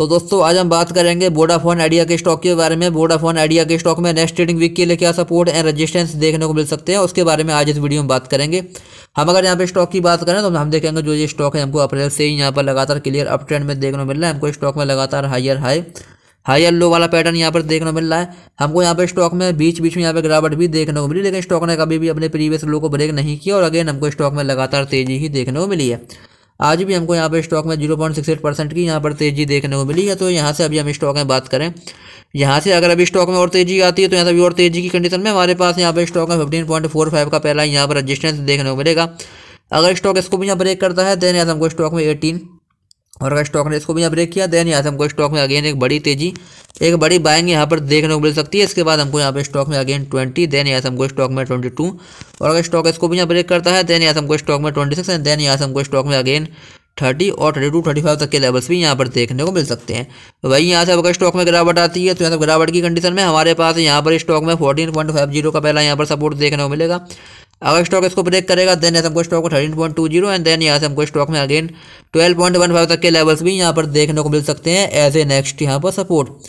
तो दोस्तों आज हम बात करेंगे वोडाफोन आइडिया के स्टॉक के बारे में वोडाफोन आइडिया के स्टॉक में नेक्स्ट ट्रेडिंग वीक के लिए क्या सपोर्ट एंड रेजिस्टेंस देखने को मिल सकते हैं उसके बारे में आज इस वीडियो में बात करेंगे हम अगर यहाँ पे स्टॉक की बात करें तो हम देखेंगे जो ये स्टॉक है हमको अप्रैल से ही यहाँ पर लगातार क्लियर अप ट्रेंड में देखने को मिल रहा है हमको स्टॉक में लगातार हाइयर हाई हायर लो वाला पैटर्न यहाँ पर देखने को मिल रहा है हमको यहाँ पर स्टॉक में बीच बीच में यहाँ पर गिरावट भी देखने को मिली लेकिन स्टॉक ने कभी भी अपने प्रीवियस लो को ब्रेक नहीं किया और अगेन हमको स्टॉक में लगातार तेजी ही देखने को मिली है आज भी हमको यहाँ पर स्टॉक में zero point six eight percent की यहाँ पर तेज़ी देखने को मिली है तो यहाँ से अभी हम स्टॉक में बात करें यहाँ से अगर अभी स्टॉक में और तेज़ी आती है तो यहाँ से अभी और तेज़ी की कंडीशन में हमारे पास यहाँ पर स्टॉक में फिफ्टीन पॉइंट फोर फाइव का पहला यहाँ पर रजिस्टेंस देखने को मिलेगा अगर स्टॉक इसको भी यहाँ ब्रेक करता है देन यहाँ से हमको स्टॉक में एटीन और अगर स्टॉक ने इसको भी यहाँ ब्रेक किया देन यहाँ से हमको स्टॉक में अगेन एक बड़ी तेज़ी एक बड़ी बाइंग यहाँ पर देखने को मिल सकती है इसके बाद हमको यहाँ पे स्टॉक में अगेन ट्वेंटी देन यहाँ से हमको स्टॉक में ट्वेंटी टू और अगर स्टॉक इसको भी यहाँ ब्रेक करता है देन यहाँ से हमको स्टॉक में ट्वेंटी सिक्स एंड देन यहाँ से हमको स्टॉक में अगेन थर्टी और थर्टी टू थर्टी फाइव तक के लेवल्स भी यहाँ पर देखने को मिल सकते हैं वही यहाँ से अगर स्टॉक में गिरावट आती है तो यहाँ से गिरावट की कंडीशन में हमारे पास यहाँ पर स्टॉक में फोर्टीन पॉइंट फाइव जीरो का पहला यहाँ पर सपोर्ट देखने को मिलेगा अगर स्टॉक इसको ब्रेक करेगा देन यहाँ हमको स्टॉक को thirteen point two zero and then यहाँ से हमको स्टॉक में again twelve point one five तक के लेवल्स भी यहाँ पर देखने को मिल सकते हैं एज ए नेक्स्ट यहाँ पर सपोर्ट